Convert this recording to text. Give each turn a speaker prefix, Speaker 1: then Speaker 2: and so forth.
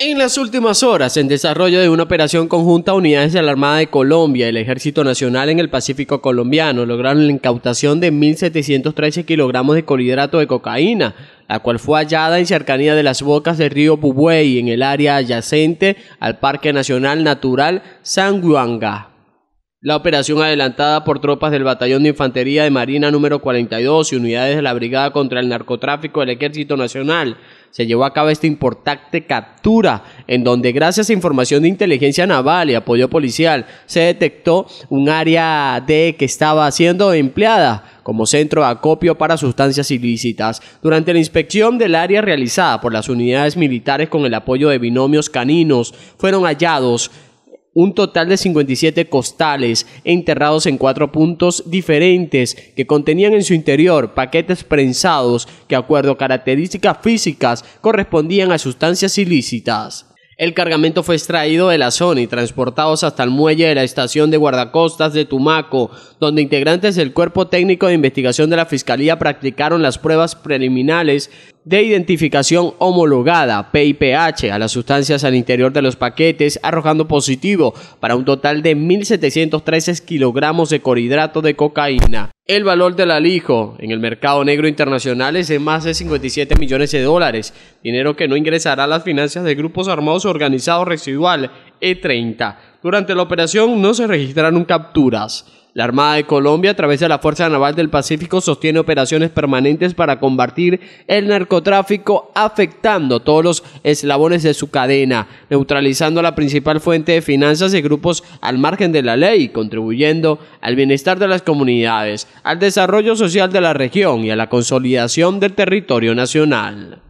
Speaker 1: En las últimas horas, en desarrollo de una operación conjunta, unidades de la Armada de Colombia y el Ejército Nacional en el Pacífico colombiano lograron la incautación de 1.713 kilogramos de colhidrato de cocaína, la cual fue hallada en cercanía de las bocas del río Bubuey, en el área adyacente al Parque Nacional Natural Sanguanga. La operación adelantada por tropas del Batallón de Infantería de Marina número 42 y unidades de la Brigada contra el Narcotráfico del Ejército Nacional se llevó a cabo esta importante captura, en donde gracias a información de inteligencia naval y apoyo policial se detectó un área de que estaba siendo empleada como centro de acopio para sustancias ilícitas. Durante la inspección del área realizada por las unidades militares con el apoyo de binomios caninos, fueron hallados un total de 57 costales enterrados en cuatro puntos diferentes que contenían en su interior paquetes prensados que, acuerdo a características físicas, correspondían a sustancias ilícitas. El cargamento fue extraído de la zona y transportados hasta el muelle de la estación de guardacostas de Tumaco, donde integrantes del Cuerpo Técnico de Investigación de la Fiscalía practicaron las pruebas preliminares de identificación homologada, PIPH, a las sustancias al interior de los paquetes, arrojando positivo para un total de 1.713 kilogramos de clorhidrato de cocaína. El valor del alijo en el mercado negro internacional es de más de 57 millones de dólares, dinero que no ingresará a las finanzas de grupos armados organizados residual E30. Durante la operación no se registraron capturas. La Armada de Colombia, a través de la Fuerza Naval del Pacífico, sostiene operaciones permanentes para combatir el narcotráfico, afectando todos los eslabones de su cadena, neutralizando la principal fuente de finanzas de grupos al margen de la ley, contribuyendo al bienestar de las comunidades, al desarrollo social de la región y a la consolidación del territorio nacional.